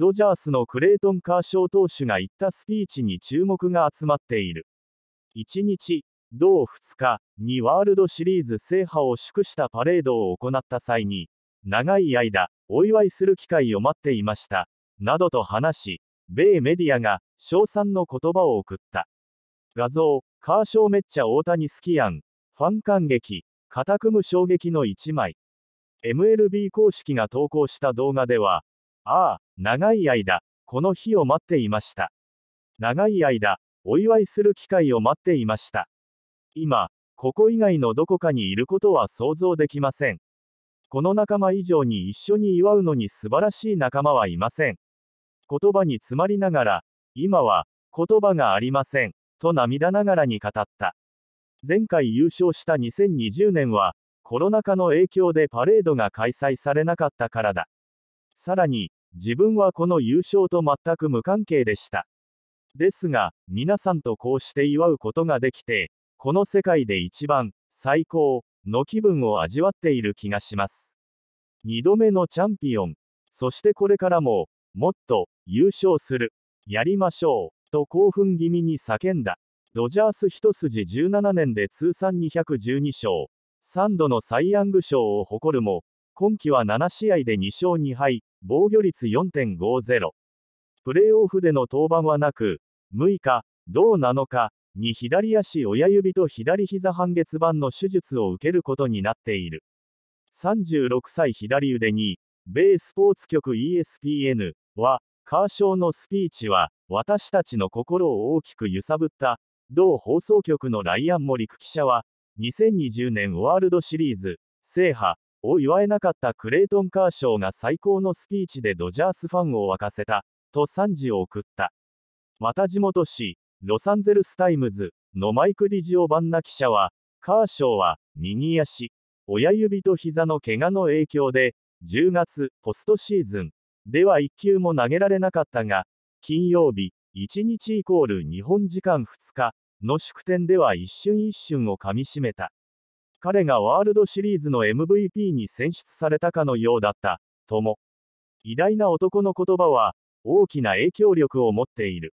ドジャースのクレイトン・カーショー投手が言ったスピーチに注目が集まっている。1日、同2日にワールドシリーズ制覇を祝したパレードを行った際に、長い間、お祝いする機会を待っていました、などと話し、米メディアが、称賛の言葉を送った。画像、カーショーめっちゃ大谷好きやん。ファン感激、固くむ衝撃の1枚。MLB 公式が投稿した動画では、ああ、長い間、この日を待っていました。長い間、お祝いする機会を待っていました。今、ここ以外のどこかにいることは想像できません。この仲間以上に一緒に祝うのに素晴らしい仲間はいません。言葉に詰まりながら、今は、言葉がありません、と涙ながらに語った。前回優勝した2020年は、コロナ禍の影響でパレードが開催されなかったからだ。さらに、自分はこの優勝と全く無関係でした。ですが、皆さんとこうして祝うことができて、この世界で一番、最高、の気分を味わっている気がします。2度目のチャンピオン。そしてこれからも、もっと、優勝する。やりましょう。と興奮気味に叫んだ。ドジャース一筋17年で通算212勝、3度のサイ・ヤング賞を誇るも、今季は7試合で2勝2敗、防御率4.50。プレーオフでの登板はなく、6日、同7日に左足親指と左膝半月板の手術を受けることになっている。36歳左腕に、米スポーツ局 ESPN は、カーショーのスピーチは、私たちの心を大きく揺さぶった、同放送局のライアン・モリク記者は、2020年ワールドシリーズ、制覇、を祝えなかったクレイトン・カーショーが最高のスピーチでドジャースファンを沸かせた、と賛辞を送った。また地元紙、ロサンゼルス・タイムズのマイク・ディジオ・バンナ記者は、カーショーは、右足、親指と膝の怪我の影響で、10月、ポストシーズン、では1球も投げられなかったが、金曜日、1日イコール日本時間2日の祝典では一瞬一瞬をかみしめた。彼がワールドシリーズの MVP に選出されたかのようだった、とも。偉大な男の言葉は、大きな影響力を持っている。